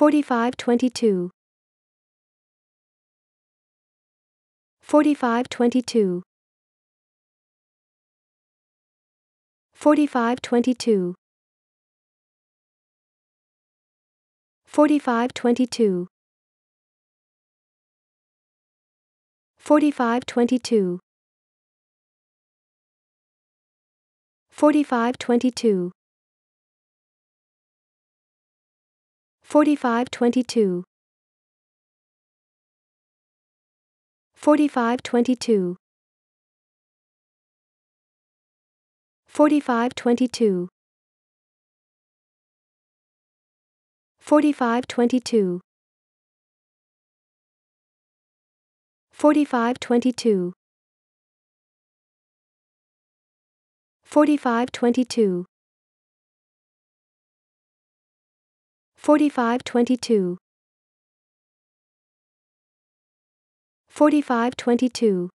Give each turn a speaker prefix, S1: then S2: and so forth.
S1: 4522 4522 4522 4522 4522 4522 4522 4522 4522 4522 4522 4522 4522 4522